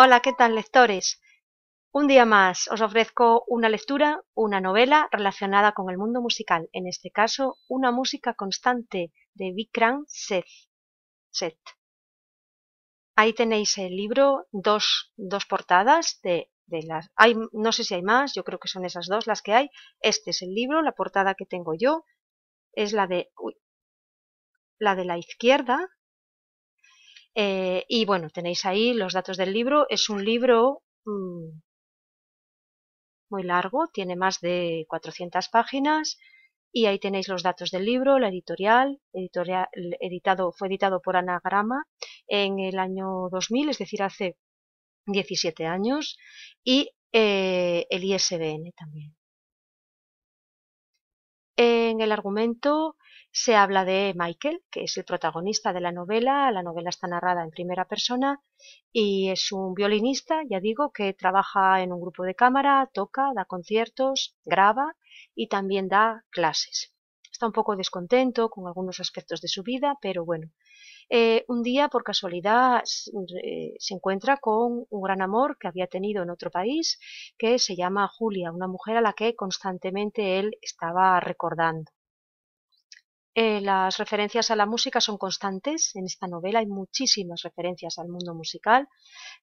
Hola, ¿qué tal lectores? Un día más os ofrezco una lectura, una novela relacionada con el mundo musical, en este caso una música constante de Vikram Seth. Ahí tenéis el libro, dos, dos portadas de, de las... Hay, no sé si hay más, yo creo que son esas dos las que hay. Este es el libro, la portada que tengo yo es la de... la de la izquierda, eh, y bueno, tenéis ahí los datos del libro. Es un libro mm, muy largo, tiene más de 400 páginas y ahí tenéis los datos del libro, la editorial, editorial editado, fue editado por Anagrama en el año 2000, es decir, hace 17 años, y eh, el ISBN también en el argumento se habla de Michael, que es el protagonista de la novela. La novela está narrada en primera persona y es un violinista, ya digo, que trabaja en un grupo de cámara, toca, da conciertos, graba y también da clases. Está un poco descontento con algunos aspectos de su vida, pero bueno, eh, un día por casualidad eh, se encuentra con un gran amor que había tenido en otro país que se llama Julia, una mujer a la que constantemente él estaba recordando. Eh, las referencias a la música son constantes. En esta novela hay muchísimas referencias al mundo musical,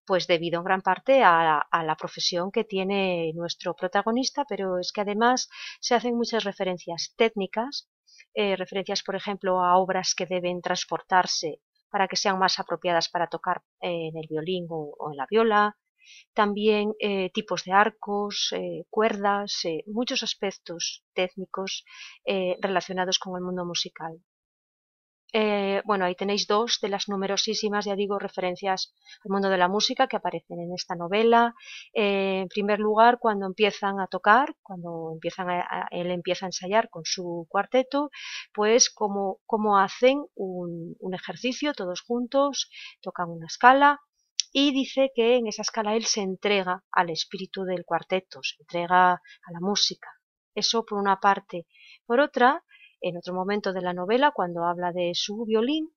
pues debido en gran parte a, la profesión que tiene nuestro protagonista, pero es que además se hacen muchas referencias técnicas eh, referencias, por ejemplo, a obras que deben transportarse para que sean más apropiadas para tocar eh, en el violín o, en la viola, también eh, tipos de arcos, cuerdas, muchos aspectos técnicos relacionados con el mundo musical. Eh, bueno, ahí tenéis dos de las numerosísimas, ya digo, referencias al mundo de la música que aparecen en esta novela. Eh, en primer lugar, cuando empiezan a tocar, cuando empiezan él empieza a ensayar con su cuarteto, pues como hacen un ejercicio todos juntos, tocan una escala, y dice que en esa escala él se entrega al espíritu del cuarteto, se entrega a la música. Eso por una parte. Por otra, en otro momento de la novela cuando habla de su violín,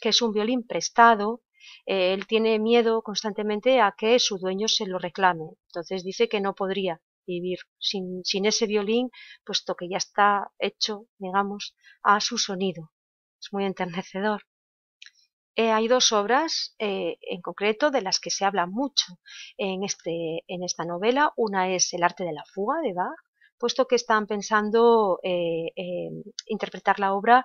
que es un violín prestado, eh, él tiene miedo constantemente a que su dueño se lo reclame, entonces dice que no podría vivir sin, ese violín, puesto que ya está hecho, digamos, a su sonido. Es muy enternecedor. Eh, hay dos obras eh, en concreto de las que se habla mucho en, este, en esta novela. Una es El arte de la fuga de Bach, puesto que están pensando eh, interpretar la obra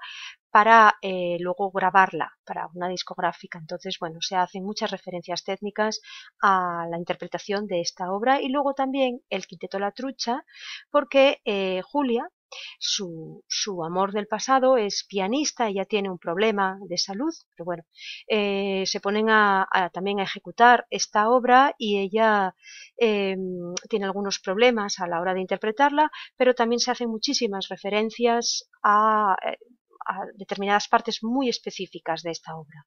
para eh, luego grabarla para una discográfica. Entonces, bueno, se hacen muchas referencias técnicas a la interpretación de esta obra y luego también el Quinteto La Trucha, porque eh, Julia, su, amor del pasado es pianista, ella tiene un problema de salud, pero bueno, eh, se ponen también a ejecutar esta obra y ella em, tiene algunos problemas a la hora de interpretarla, pero también se hacen muchísimas referencias eh, a determinadas partes muy específicas de esta obra.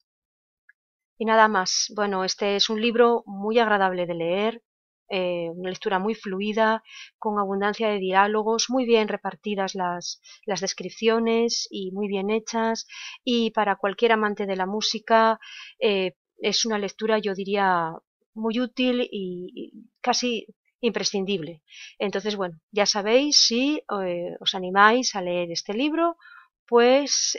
Y nada más. Bueno, este es un libro muy agradable de leer, eh, una lectura muy fluida, con abundancia de diálogos, muy bien repartidas las, las descripciones y muy bien hechas. Y para cualquier amante de la música eh, es una lectura, yo diría, muy útil y, casi imprescindible. Entonces, bueno, ya sabéis, si eh, os animáis a leer este libro, pues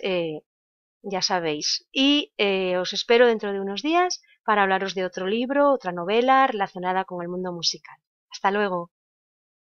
ya sabéis. Y eh, os espero dentro de unos días para hablaros de otro libro, otra novela relacionada con el mundo musical. Hasta luego.